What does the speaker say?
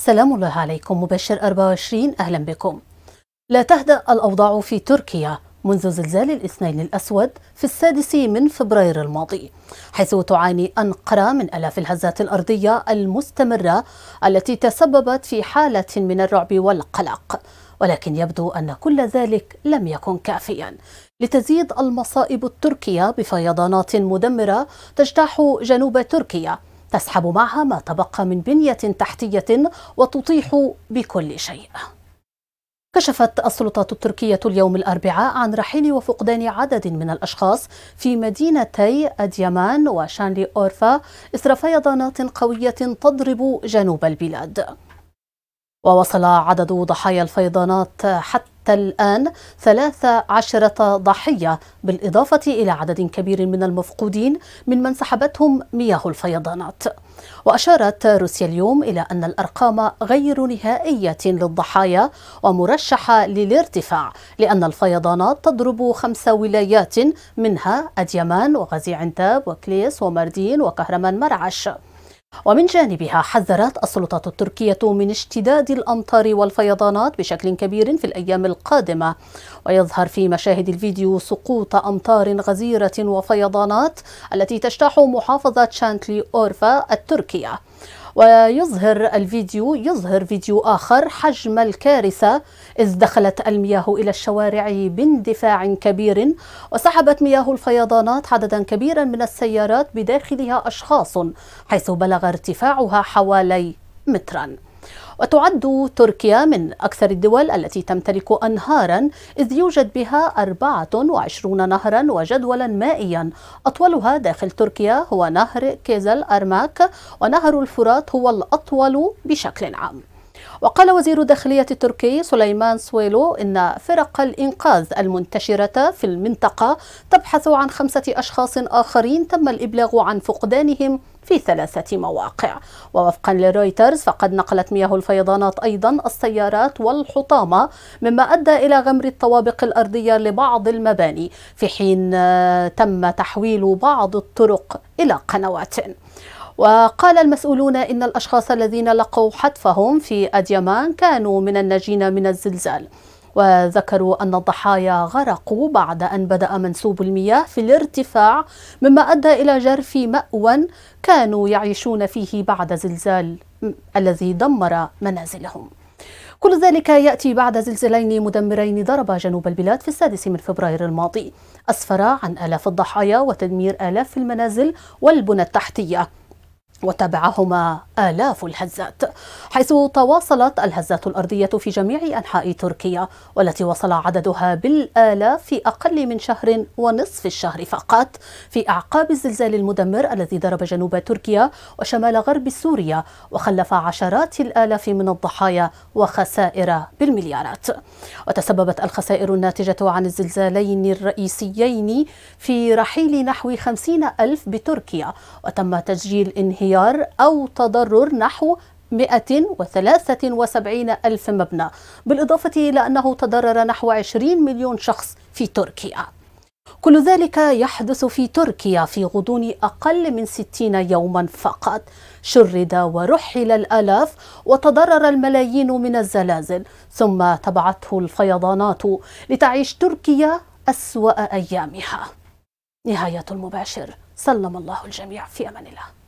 سلام الله عليكم مبشر 24 أهلا بكم لا تهدأ الأوضاع في تركيا منذ زلزال الاثنين الأسود في السادس من فبراير الماضي حيث تعاني أنقرة من ألاف الهزات الأرضية المستمرة التي تسببت في حالة من الرعب والقلق ولكن يبدو أن كل ذلك لم يكن كافيا لتزيد المصائب التركية بفيضانات مدمرة تجتاح جنوب تركيا تسحب معها ما تبقى من بنية تحتية وتطيح بكل شيء كشفت السلطات التركية اليوم الأربعاء عن رحيل وفقدان عدد من الأشخاص في مدينتي أديمان وشانلي أورفا إثر فيضانات قوية تضرب جنوب البلاد ووصل عدد ضحايا الفيضانات حتى حتى الآن 13 ضحية بالإضافة إلى عدد كبير من المفقودين ممن سحبتهم مياه الفيضانات وأشارت روسيا اليوم إلى أن الأرقام غير نهائية للضحايا ومرشحة للارتفاع لأن الفيضانات تضرب خمس ولايات منها أديمان وغازي عنتاب وكليس ومردين وكهرمان مرعش ومن جانبها حذرت السلطات التركية من اشتداد الأمطار والفيضانات بشكل كبير في الأيام القادمة ويظهر في مشاهد الفيديو سقوط أمطار غزيرة وفيضانات التي تجتاح محافظة شانتلي أورفا التركية ويظهر الفيديو يظهر فيديو آخر حجم الكارثة إذ دخلت المياه إلى الشوارع باندفاع كبير وسحبت مياه الفيضانات عددا كبيرا من السيارات بداخلها أشخاص حيث بلغ ارتفاعها حوالي متراً وتعد تركيا من أكثر الدول التي تمتلك أنهارا إذ يوجد بها 24 نهرا وجدولا مائيا أطولها داخل تركيا هو نهر كيزل أرماك ونهر الفرات هو الأطول بشكل عام وقال وزير الداخلية التركي سليمان سويلو إن فرق الإنقاذ المنتشرة في المنطقة تبحث عن خمسة أشخاص آخرين تم الإبلاغ عن فقدانهم في ثلاثة مواقع ووفقا لرويترز فقد نقلت مياه الفيضانات أيضا السيارات والحطامة مما أدى إلى غمر الطوابق الأرضية لبعض المباني في حين آه، تم تحويل بعض الطرق إلى قنوات وقال المسؤولون إن الأشخاص الذين لقوا حتفهم في أديمان كانوا من الناجين من الزلزال وذكروا أن الضحايا غرقوا بعد أن بدأ منسوب المياه في الارتفاع مما أدى إلى جرف مأوى كانوا يعيشون فيه بعد زلزال الذي دمر منازلهم كل ذلك يأتي بعد زلزالين مدمرين ضربا جنوب البلاد في السادس من فبراير الماضي أسفر عن آلاف الضحايا وتدمير آلاف المنازل والبنى التحتية وتبعهما آلاف الهزات حيث تواصلت الهزات الأرضية في جميع أنحاء تركيا والتي وصل عددها بالآلاف في أقل من شهر ونصف الشهر فقط في أعقاب الزلزال المدمر الذي ضرب جنوب تركيا وشمال غرب سوريا وخلف عشرات الآلاف من الضحايا وخسائر بالمليارات وتسببت الخسائر الناتجة عن الزلزالين الرئيسيين في رحيل نحو خمسين ألف بتركيا وتم تسجيل انهيار انهيار أو تضرر نحو 173 ألف مبنى بالإضافة إلى أنه تضرر نحو 20 مليون شخص في تركيا كل ذلك يحدث في تركيا في غضون أقل من 60 يوما فقط شرد ورحل الآلاف وتضرر الملايين من الزلازل ثم تبعته الفيضانات لتعيش تركيا أسوأ أيامها نهاية المباشر سلم الله الجميع في أمان الله